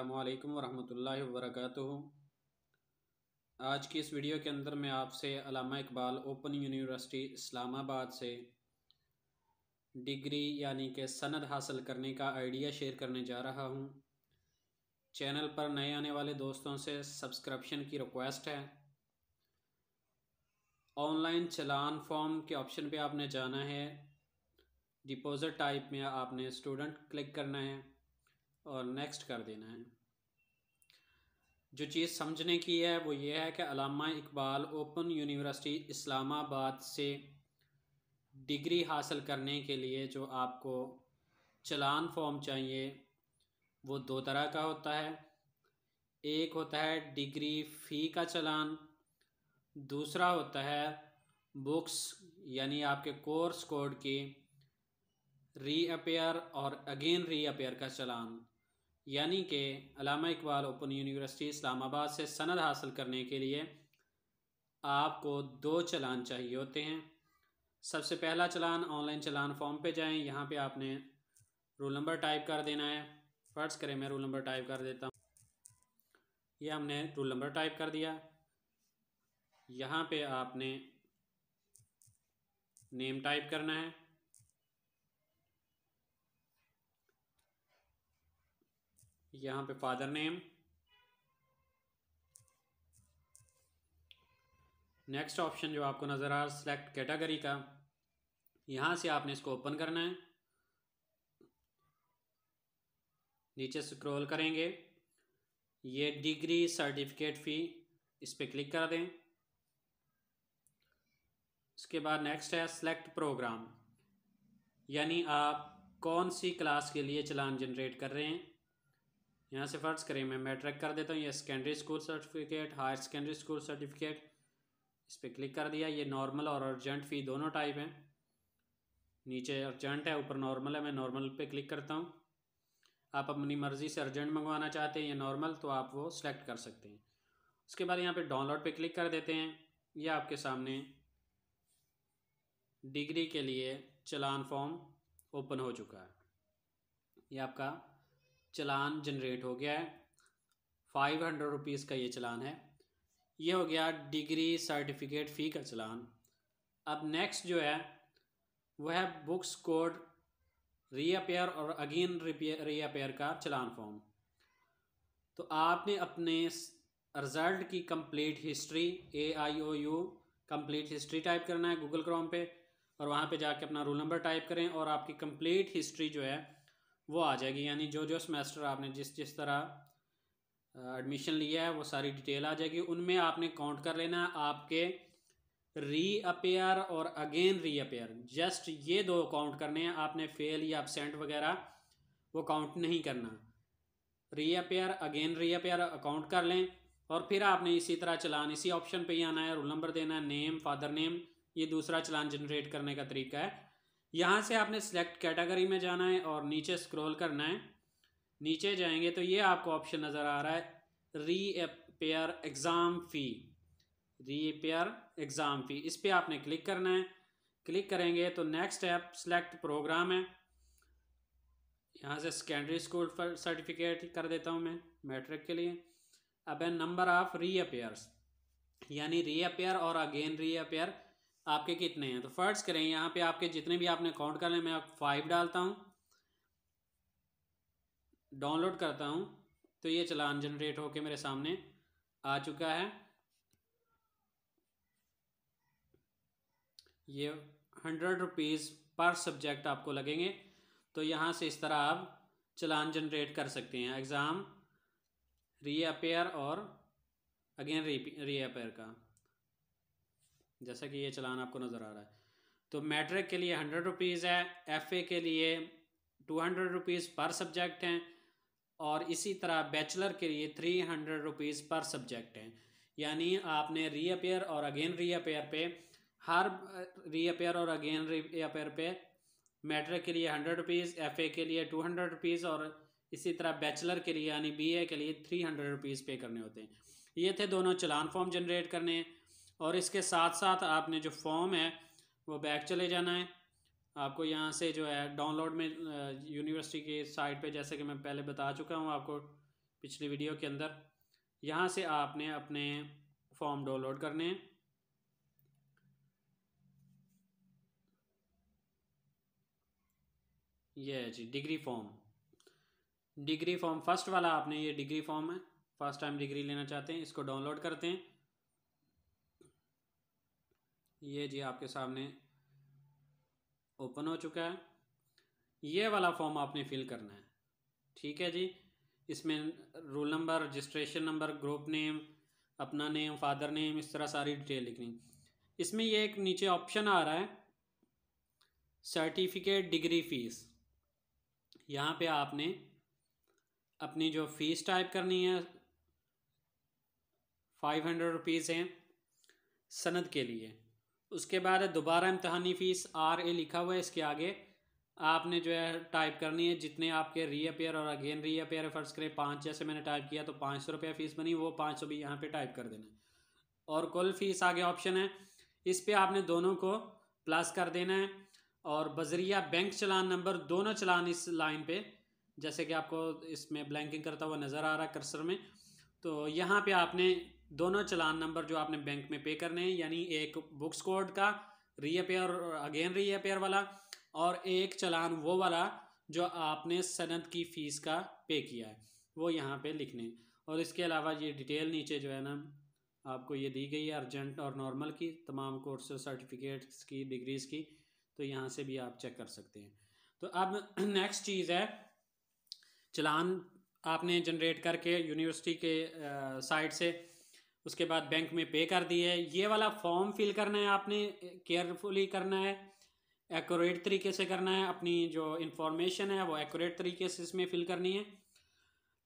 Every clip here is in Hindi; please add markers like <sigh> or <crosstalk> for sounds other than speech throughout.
अल्लाम वरहमतुल्लाहि वबरकातुहु आज की इस वीडियो के अंदर मैं आपसे अलामा इकबाल ओपन यूनिवर्सिटी इस्लामाबाद से डिग्री यानी कि सनद हासिल करने का आइडिया शेयर करने जा रहा हूँ चैनल पर नए आने वाले दोस्तों से सब्सक्रिप्शन की रिक्वेस्ट है ऑनलाइन चलान फॉर्म के ऑप्शन पे आपने जाना है डिपॉज़िट टाइप में आपने स्टूडेंट क्लिक करना है और नेक्स्ट कर देना है जो चीज़ समझने की है वो ये है कि अलामा इकबाल ओपन यूनिवर्सिटी इस्लामाबाद से डिग्री हासिल करने के लिए जो आपको चलान फॉर्म चाहिए वो दो तरह का होता है एक होता है डिग्री फ़ी का चलान दूसरा होता है बुक्स यानी आपके कोर्स कोड की रीअपेयर और अगेन रीअपेयर का चलान यानी कि अलामा इकबाल ओपन यूनिवर्सिटी इस्लामाबाद से सनद हासिल करने के लिए आपको दो चलान चाहिए होते हैं सबसे पहला चलान ऑनलाइन चलान फॉर्म पे जाएं यहाँ पे आपने रोल नंबर टाइप कर देना है फर्ज करें मैं रोल नंबर टाइप कर देता हूँ ये हमने रोल नंबर टाइप कर दिया यहाँ पे आपने नेम टाइप करना है यहाँ पे फादर नेम नेक्स्ट ऑप्शन जो आपको नज़र आ रहा सेलेक्ट कैटेगरी का यहाँ से आपने इसको ओपन करना है नीचे स्क्रॉल करेंगे ये डिग्री सर्टिफिकेट फ़ी इस पर क्लिक कर दें उसके बाद नेक्स्ट है सेलेक्ट प्रोग्राम यानी आप कौन सी क्लास के लिए चलान जनरेट कर रहे हैं यहाँ से फर्ज करें मैं मैट्रिक कर देता हूँ ये secondary school certificate higher secondary school certificate इस पर क्लिक कर दिया ये नॉर्मल और अर्जेंट फ़ी दोनों टाइप हैं नीचे अर्जेंट है ऊपर नॉर्मल है मैं नॉर्मल पे क्लिक करता हूँ आप अपनी मर्ज़ी से अर्जेंट मंगवाना चाहते हैं या नॉर्मल तो आप वो सिलेक्ट कर सकते हैं उसके बाद यहाँ पर डाउनलोड पर क्लिक कर देते हैं यह आपके सामने डिग्री के लिए चलान फॉर्म ओपन हो चुका है ये आपका चलान जनरेट हो गया है फाइव हंड्रेड रुपीज़ का ये चलान है ये हो गया डिग्री सर्टिफिकेट फ़ी का चलान अब नेक्स्ट जो है वह है बुक्स कोड रीअपेयर और अगेन रीअपेयर का चलान फॉर्म तो आपने अपने रिज़ल्ट की complete history A I O U complete history type करना है गूगल क्रोम पे और वहाँ पे जाके अपना रोल नंबर टाइप करें और आपकी कंप्लीट हिस्ट्री जो है वो आ जाएगी यानी जो जो सेमेस्टर आपने जिस जिस तरह एडमिशन लिया है वो सारी डिटेल आ जाएगी उनमें आपने काउंट कर लेना आपके री अपेयर और अगेन री अपेयर जस्ट ये दो काउंट करने हैं आपने फेल या अपसेंट वगैरह वो काउंट नहीं करना reappear again reappear account कर लें और फिर आपने इसी तरह चलान इसी ऑप्शन पे ही आना है रोल नंबर देना है नेम फादर नेम ये दूसरा चलान जनरेट करने का तरीका है यहाँ से आपने सेलेक्ट कैटेगरी में जाना है और नीचे स्क्रॉल करना है नीचे जाएंगे तो ये आपको ऑप्शन नज़र आ रहा है री पेयर एग्ज़ाम फ़ी री पेयर एग्ज़ाम फ़ी इस पर आपने क्लिक करना है क्लिक करेंगे तो नेक्स्ट ऐप सेलेक्ट प्रोग्राम है यहाँ से सेकेंडरी स्कूल पर सर्टिफिकेट कर देता हूँ मैं मैट्रिक के लिए अब है नंबर ऑफ़ री यानी रीअपेयर और अगेन री अपेयर आपके कितने हैं तो फर्ज करें यहाँ पे आपके जितने भी आपने काउंट कर लें मैं आप फाइव डालता हूँ डाउनलोड करता हूँ तो ये चलान जनरेट होके मेरे सामने आ चुका है ये हंड्रेड रुपीज़ पर सब्जेक्ट आपको लगेंगे तो यहाँ से इस तरह आप चलान जनरेट कर सकते हैं एग्ज़ाम रीअपेयर और अगेन रीअपेयर का जैसा कि ये चलान आपको नज़र आ रहा है तो मैट्रिक के लिए हंड्रेड रुपीज़ है एफ ए के लिए two hundred rupees per subject हैं और इसी तरह बैचलर के लिए three hundred rupees per subject हैं यानी आपने रीअपेयर और अगेन रीअपेयर पे हर रीअपेयर और अगेन रीअपेयर पे मैट्रिक के लिए हंड्रेड रुपीज़ एफ के लिए टू हंड्रेड रुपीज़ और इसी तरह बैचलर के लिए यानी बी के लिए थ्री हंड्रेड रुपीज़ पे करने होते हैं ये थे दोनों चलान फॉर्म जनरेट करने और इसके साथ साथ आपने जो फॉर्म है वो बैक चले जाना है आपको यहाँ से जो है डाउनलोड में यूनिवर्सिटी के साइट पे जैसे कि मैं पहले बता चुका हूँ आपको पिछली वीडियो के अंदर यहाँ से आपने अपने फॉर्म डाउनलोड करने हैं ये जी degree form degree form first वाला आपने ये डिग्री फॉर्म है फर्स्ट टाइम डिग्री लेना चाहते हैं इसको डाउनलोड करते हैं ये जी आपके सामने ओपन हो चुका है ये वाला फॉर्म आपने फिल करना है ठीक है जी इसमें roll number registration number group name अपना नेम फादर नेम इस तरह सारी डिटेल लिखनी इसमें ये एक नीचे ऑप्शन आ रहा है सर्टिफिकेट डिग्री फ़ीस यहाँ पे आपने अपनी जो फ़ीस टाइप करनी है फाइव हंड्रेड रुपीज़ हैं सनद के लिए उसके बाद दोबारा इम्तहानी फ़ीस आर ए लिखा हुआ है इसके आगे आपने जो है टाइप करनी है जितने आपके रीअपेयर और अगेन रीअपेयर फर्स्ट करें पाँच जैसे मैंने टाइप किया तो पाँच सौ रुपया फ़ीस बनी वो पाँच सौ भी यहाँ पे टाइप कर देना और कुल फ़ीस आगे ऑप्शन है इस पर आपने दोनों को प्लस कर देना है और बजरिया बैंक चलान नंबर दोनों चलान इस लाइन पर जैसे कि आपको इसमें ब्लैंकिंग करता हुआ नज़र आ रहा है कर्सर में तो यहाँ पर आपने दोनों चलान नंबर जो आपने बैंक में पे करने हैं यानी एक बुक्स कोड का रीअपेयर अगेन रीअपेयर वाला और एक चलान वो वाला जो आपने सनत की फ़ीस का पे किया है वो यहाँ पे लिखने और इसके अलावा ये डिटेल नीचे जो है ना आपको ये दी गई है अर्जेंट और नॉर्मल की तमाम कोर्स सर्टिफिकेट्स की डिग्रीज़ की तो यहाँ से भी आप चेक कर सकते हैं तो अब नेक्स्ट <clears throat> चीज़ है चलान आपने जनरेट करके यूनिवर्सिटी के साइट से उसके बाद बैंक में पे कर दी है ये वाला फॉर्म फिल करना है आपने केयरफुली करना है एक्यूरेट तरीके से करना है अपनी जो इन्फॉर्मेशन है वो एक्यूरेट तरीके से इसमें फिल करनी है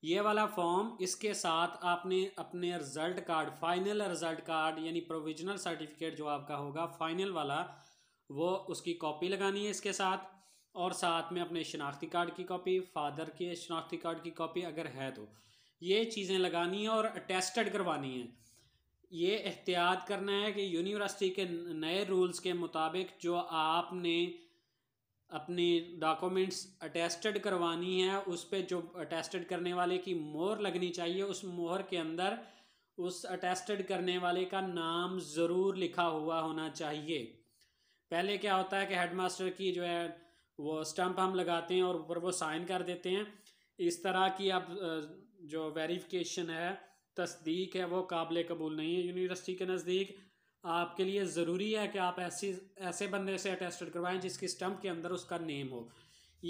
ये वाला फॉर्म इसके साथ आपने अपने result card final result card यानी प्रोविजनल सर्टिफिकेट जो आपका होगा फाइनल वाला वो उसकी कॉपी लगानी है इसके साथ और साथ में अपने शनाख्ती कार्ड की कॉपी फादर के शनाख्ती कार्ड की कॉपी अगर है तो ये चीज़ें लगानी है और अटेस्टेड करवानी है ये एहतियात करना है कि यूनिवर्सिटी के नए रूल्स के मुताबिक जो आपने अपनी डॉक्यूमेंट्स अटेस्टेड करवानी है उस पर जो अटेस्टेड करने वाले की मोहर लगनी चाहिए उस मोहर के अंदर उस अटेस्टेड करने वाले का नाम ज़रूर लिखा हुआ होना चाहिए पहले क्या होता है कि हेडमास्टर की जो है वो स्टम्प हम लगाते हैं और ऊपर वो साइन कर देते हैं इस तरह की अब जो वेरिफिकेशन है तस्दीक है वो काबिल कबूल नहीं है यूनिवर्सिटी के नज़दीक आपके लिए ज़रूरी है कि आप ऐसी ऐसे बंदे से अटेस्टेड करवाएं जिसकी स्टम्प के अंदर उसका नेम हो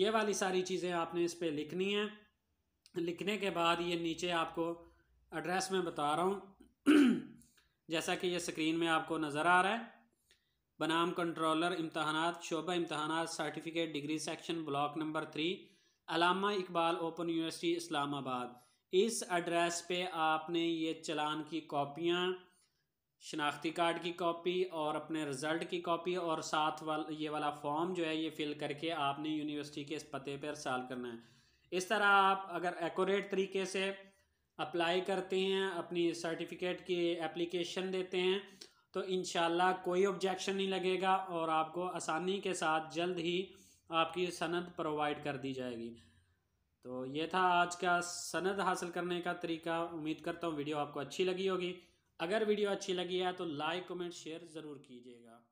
ये वाली सारी चीज़ें आपने इस पर लिखनी है लिखने के बाद ये नीचे आपको एड्रेस में बता रहा हूँ <clears throat> जैसा कि ये स्क्रीन में आपको नज़र आ रहा है बनाम कंट्रोलर इम्तहान शोबा इम्तहान certificate degree section block number three Allama Iqbal open university Islamabad इस एड्रेस पे आपने ये चलान की कॉपियाँ शनाख्ती कार्ड की कॉपी और अपने रिज़ल्ट की कॉपी और साथ वाल ये वाला फॉर्म जो है ये फ़िल करके आपने यूनिवर्सिटी के इस पते पर साल करना है इस तरह आप अगर एकोरेट तरीके से अप्लाई करते हैं अपनी सर्टिफिकेट की एप्लीकेशन देते हैं तो इन कोई ऑब्जेक्शन नहीं लगेगा और आपको आसानी के साथ जल्द ही आपकी सनद प्रोवाइड कर दी जाएगी तो ये था आज का सनद हासिल करने का तरीका उम्मीद करता हूँ वीडियो आपको अच्छी लगी होगी अगर वीडियो अच्छी लगी है तो लाइक कमेंट शेयर ज़रूर कीजिएगा